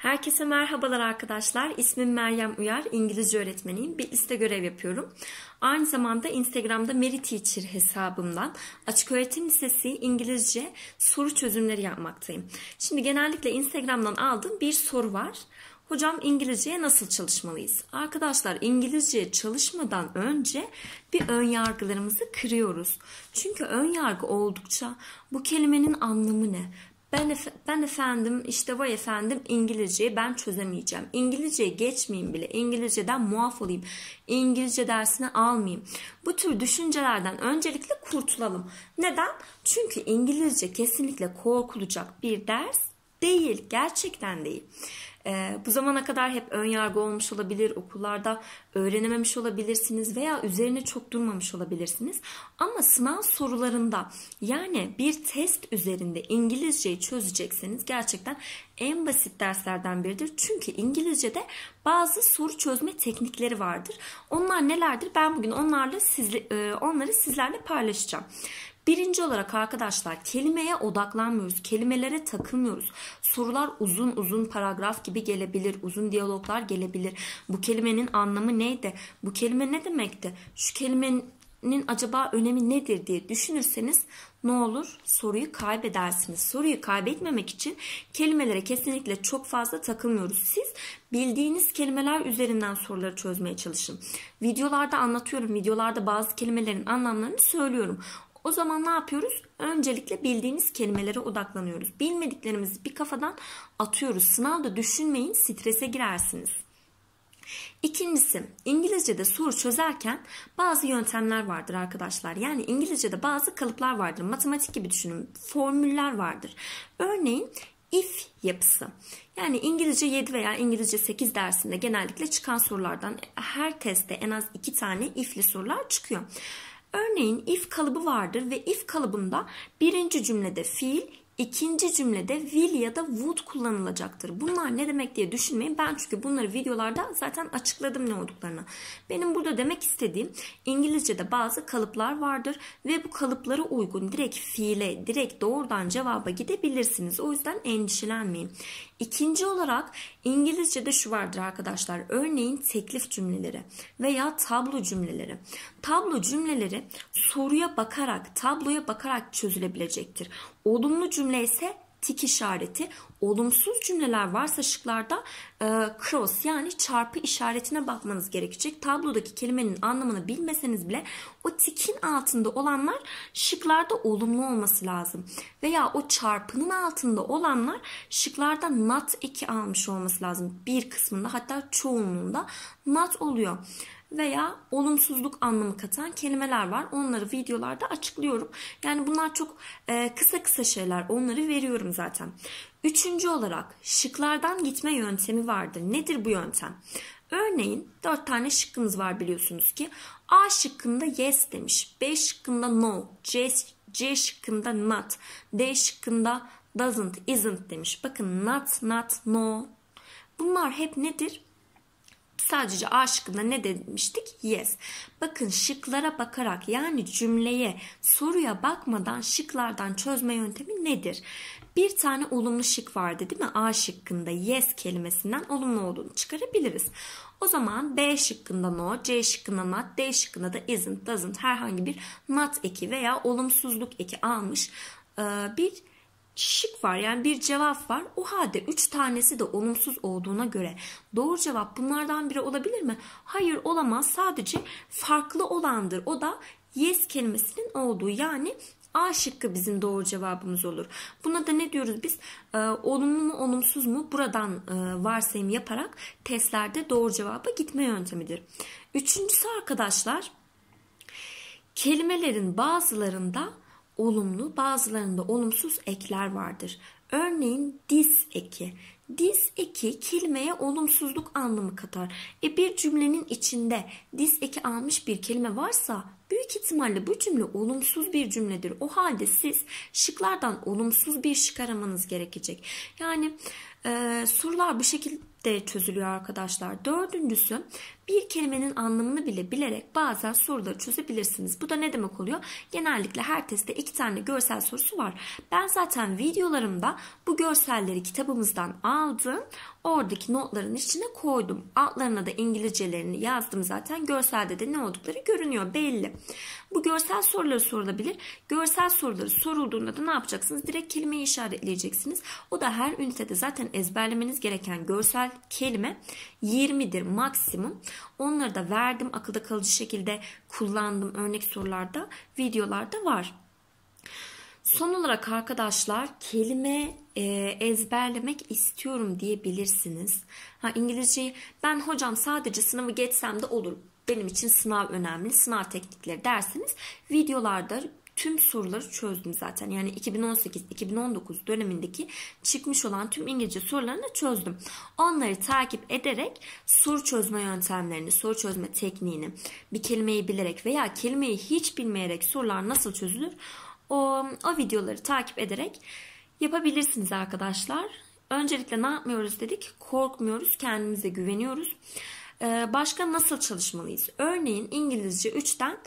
Herkese merhabalar arkadaşlar. İsmim Meryem Uyar. İngilizce öğretmeniyim. Bitlis'te görev yapıyorum. Aynı zamanda Instagram'da Meri hesabımdan Açık Öğretim Lisesi İngilizce soru çözümleri yapmaktayım. Şimdi genellikle Instagram'dan aldığım bir soru var. Hocam İngilizceye nasıl çalışmalıyız? Arkadaşlar İngilizceye çalışmadan önce bir ön yargılarımızı kırıyoruz. Çünkü ön yargı oldukça bu kelimenin anlamı ne? Ben, efe, ben efendim işte vay efendim İngilizceyi ben çözemeyeceğim. İngilizceye geçmeyeyim bile. İngilizceden muaf olayım. İngilizce dersini almayayım. Bu tür düşüncelerden öncelikle kurtulalım. Neden? Çünkü İngilizce kesinlikle korkulacak bir ders değil. Gerçekten değil. E, bu zamana kadar hep ön yargı olmuş olabilir, okullarda öğrenememiş olabilirsiniz veya üzerine çok durmamış olabilirsiniz. Ama sınav sorularında yani bir test üzerinde İngilizceyi çözecekseniz gerçekten en basit derslerden biridir. Çünkü İngilizce'de bazı soru çözme teknikleri vardır. Onlar nelerdir? Ben bugün onlarla sizle, e, onları sizlerle paylaşacağım. Birinci olarak arkadaşlar kelimeye odaklanmıyoruz. Kelimelere takılmıyoruz. Sorular uzun uzun paragraf gibi gelebilir. Uzun diyaloglar gelebilir. Bu kelimenin anlamı neydi? Bu kelime ne demekti? Şu kelimenin acaba önemi nedir diye düşünürseniz ne olur? Soruyu kaybedersiniz. Soruyu kaybetmemek için kelimelere kesinlikle çok fazla takılmıyoruz. Siz bildiğiniz kelimeler üzerinden soruları çözmeye çalışın. Videolarda anlatıyorum. Videolarda bazı kelimelerin anlamlarını söylüyorum. O zaman ne yapıyoruz? Öncelikle bildiğimiz kelimelere odaklanıyoruz. Bilmediklerimizi bir kafadan atıyoruz. Sınavda düşünmeyin, strese girersiniz. İkincisi İngilizce'de soru çözerken bazı yöntemler vardır arkadaşlar. Yani İngilizce'de bazı kalıplar vardır. Matematik gibi düşünün. Formüller vardır. Örneğin if yapısı. Yani İngilizce 7 veya İngilizce 8 dersinde genellikle çıkan sorulardan her testte en az 2 tane if'li sorular çıkıyor. Örneğin if kalıbı vardır ve if kalıbında birinci cümlede fiil, ikinci cümlede will ya da would kullanılacaktır. Bunlar ne demek diye düşünmeyin. Ben çünkü bunları videolarda zaten açıkladım ne olduklarını. Benim burada demek istediğim İngilizce'de bazı kalıplar vardır ve bu kalıplara uygun direkt fiile, direkt doğrudan cevaba gidebilirsiniz. O yüzden endişelenmeyin. İkinci olarak İngilizce'de şu vardır arkadaşlar. Örneğin teklif cümleleri veya tablo cümleleri. Tablo cümleleri soruya bakarak, tabloya bakarak çözülebilecektir. Olumlu cümle ise tik işareti, olumsuz cümleler varsa şıklarda e, cross yani çarpı işaretine bakmanız gerekecek. Tablodaki kelimenin anlamını bilmeseniz bile o tikin altında olanlar şıklarda olumlu olması lazım. Veya o çarpının altında olanlar şıklarda not eki almış olması lazım. Bir kısmında hatta çoğunluğunda not oluyor veya olumsuzluk anlamı katan kelimeler var. Onları videolarda açıklıyorum. Yani bunlar çok e, kısa kısa şeyler. Onları veriyorum zaten. Üçüncü olarak şıklardan gitme yöntemi vardır. Nedir bu yöntem? Örneğin dört tane şıkkınız var biliyorsunuz ki. A şıkkında yes demiş. B şıkkında no. C, C şıkkında not. D şıkkında doesn't, isn't demiş. Bakın not, not, no. Bunlar hep nedir? Sadece A ne demiştik? Yes. Bakın şıklara bakarak yani cümleye, soruya bakmadan şıklardan çözme yöntemi nedir? Bir tane olumlu şık vardı değil mi? A şıkkında yes kelimesinden olumlu olduğunu çıkarabiliriz. O zaman B şıkkında no, C şıkkında not, D şıkkında da isn't, doesn't herhangi bir not eki veya olumsuzluk eki almış bir şık var yani bir cevap var. O halde 3 tanesi de olumsuz olduğuna göre doğru cevap bunlardan biri olabilir mi? Hayır olamaz sadece farklı olandır. O da yes kelimesinin olduğu yani A şıkkı bizim doğru cevabımız olur. Buna da ne diyoruz biz? Ee, olumlu mu olumsuz mu? Buradan e, varsayım yaparak testlerde doğru cevaba gitme yöntemidir. Üçüncüsü arkadaşlar kelimelerin bazılarında olumlu bazılarında olumsuz ekler vardır. Örneğin dis eki. Dis eki kelimeye olumsuzluk anlamı katar. E bir cümlenin içinde dis eki almış bir kelime varsa büyük ihtimalle bu cümle olumsuz bir cümledir. O halde siz şıklardan olumsuz bir şık aramanız gerekecek. Yani e, sorular bu şekilde de çözülüyor arkadaşlar. Dördüncüsü bir kelimenin anlamını bile bilerek bazen soruları çözebilirsiniz. Bu da ne demek oluyor? Genellikle her testte iki tane görsel sorusu var. Ben zaten videolarımda bu görselleri kitabımızdan aldım oradaki notların içine koydum. Altlarına da İngilizcelerini yazdım zaten. Görselde de ne oldukları görünüyor belli. Bu görsel soruları sorulabilir. Görsel soruları sorulduğunda da ne yapacaksınız? Direkt kelimeyi işaretleyeceksiniz. O da her ünitede zaten ezberlemeniz gereken görsel kelime 20'dir maksimum. Onları da verdim akılda kalıcı şekilde kullandım örnek sorularda videolarda var. Son olarak arkadaşlar kelime e, ezberlemek istiyorum diyebilirsiniz. Ha İngilizceyi ben hocam sadece sınavı geçsem de olur. Benim için sınav önemli. Sınav teknikleri derseniz videolarda tüm soruları çözdüm zaten. Yani 2018-2019 dönemindeki çıkmış olan tüm İngilizce sorularını çözdüm. Onları takip ederek soru çözme yöntemlerini, soru çözme tekniğini, bir kelimeyi bilerek veya kelimeyi hiç bilmeyerek sorular nasıl çözülür o, o videoları takip ederek yapabilirsiniz arkadaşlar. Öncelikle ne yapmıyoruz dedik? Korkmuyoruz, kendimize güveniyoruz. Ee, başka nasıl çalışmalıyız? Örneğin İngilizce 3'ten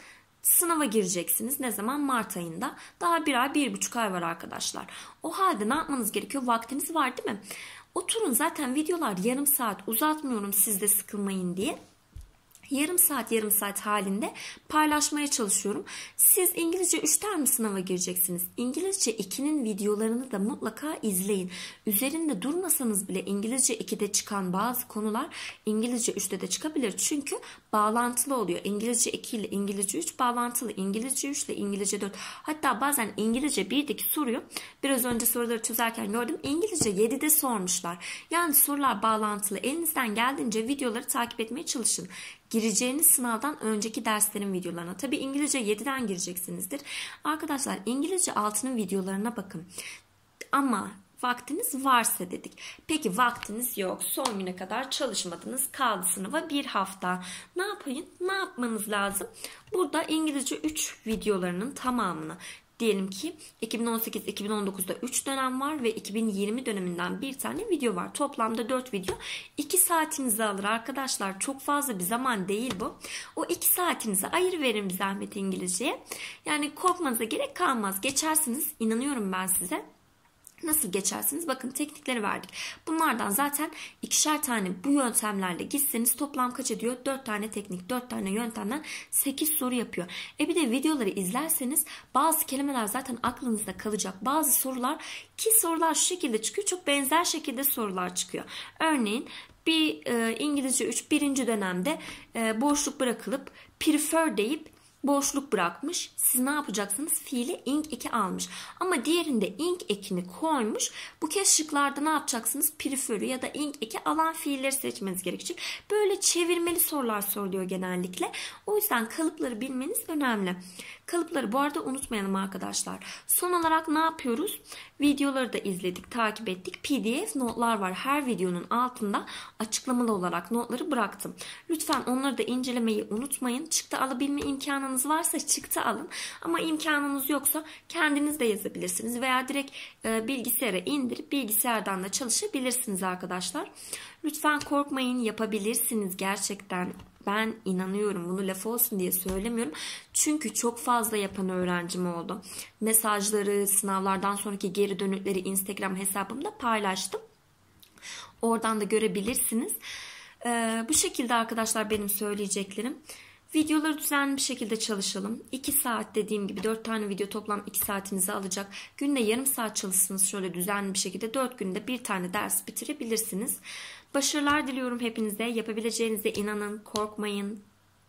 sınava gireceksiniz. Ne zaman? Mart ayında. Daha bir ay, bir buçuk ay var arkadaşlar. O halde ne yapmanız gerekiyor? Vaktiniz var değil mi? Oturun zaten videolar yarım saat uzatmıyorum sizde sıkılmayın diye yarım saat yarım saat halinde paylaşmaya çalışıyorum. Siz İngilizce 3'ten mi sınava gireceksiniz? İngilizce 2'nin videolarını da mutlaka izleyin. Üzerinde durmasanız bile İngilizce 2'de çıkan bazı konular İngilizce 3'te de çıkabilir. Çünkü bağlantılı oluyor. İngilizce 2 ile İngilizce 3 bağlantılı. İngilizce 3 ile İngilizce 4. Hatta bazen İngilizce 1'deki soruyu biraz önce soruları çözerken gördüm. İngilizce 7'de sormuşlar. Yani sorular bağlantılı. Elinizden geldiğince videoları takip etmeye çalışın. Gir gireceğiniz sınavdan önceki derslerin videolarına. Tabi İngilizce 7'den gireceksinizdir. Arkadaşlar İngilizce 6'nın videolarına bakın. Ama vaktiniz varsa dedik. Peki vaktiniz yok. Son güne kadar çalışmadınız. Kaldı sınava bir hafta. Ne yapayım? Ne yapmanız lazım? Burada İngilizce 3 videolarının tamamını Diyelim ki 2018-2019'da 3 dönem var ve 2020 döneminden bir tane video var. Toplamda 4 video. 2 saatinizi alır arkadaşlar. Çok fazla bir zaman değil bu. O 2 saatinizi ayır verin zahmet İngilizceye. Yani korkmanıza gerek kalmaz. Geçersiniz. İnanıyorum ben size. Nasıl geçersiniz? Bakın teknikleri verdik. Bunlardan zaten ikişer tane bu yöntemlerle gitseniz toplam kaç ediyor? 4 tane teknik, 4 tane yöntemden 8 soru yapıyor. E bir de videoları izlerseniz bazı kelimeler zaten aklınızda kalacak. Bazı sorular ki sorular şu şekilde çıkıyor. Çok benzer şekilde sorular çıkıyor. Örneğin bir e, İngilizce 3 birinci dönemde e, boşluk bırakılıp prefer deyip boşluk bırakmış. Siz ne yapacaksınız? Fiili ing eki almış. Ama diğerinde ing ekini koymuş. Bu kez şıklarda ne yapacaksınız? Preförü ya da ing eki alan fiilleri seçmeniz gerekecek. Böyle çevirmeli sorular soruluyor genellikle. O yüzden kalıpları bilmeniz önemli. Kalıpları bu arada unutmayalım arkadaşlar. Son olarak ne yapıyoruz? Videoları da izledik, takip ettik. PDF notlar var. Her videonun altında açıklamalı olarak notları bıraktım. Lütfen onları da incelemeyi unutmayın. Çıktı alabilme imkanını imkanınız varsa çıktı alın. Ama imkanınız yoksa kendiniz de yazabilirsiniz veya direkt e, bilgisayara indirip bilgisayardan da çalışabilirsiniz arkadaşlar. Lütfen korkmayın yapabilirsiniz gerçekten. Ben inanıyorum bunu laf olsun diye söylemiyorum. Çünkü çok fazla yapan öğrencim oldu. Mesajları, sınavlardan sonraki geri dönükleri Instagram hesabımda paylaştım. Oradan da görebilirsiniz. Ee, bu şekilde arkadaşlar benim söyleyeceklerim. Videoları düzenli bir şekilde çalışalım. 2 saat dediğim gibi 4 tane video toplam 2 saatinizi alacak. Günde yarım saat çalışsınız şöyle düzenli bir şekilde 4 günde bir tane ders bitirebilirsiniz. Başarılar diliyorum hepinize. Yapabileceğinize inanın, korkmayın.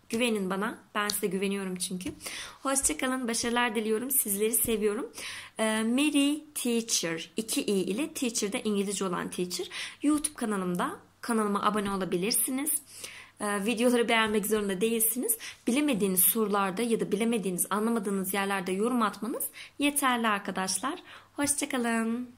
Güvenin bana. Ben size güveniyorum çünkü. Hoşçakalın. Başarılar diliyorum. Sizleri seviyorum. Ee, Mary Teacher 2i ile teacher de İngilizce olan teacher. YouTube kanalımda kanalıma abone olabilirsiniz. E, videoları beğenmek zorunda değilsiniz. Bilemediğiniz sorularda ya da bilemediğiniz, anlamadığınız yerlerde yorum atmanız yeterli arkadaşlar. Hoşçakalın.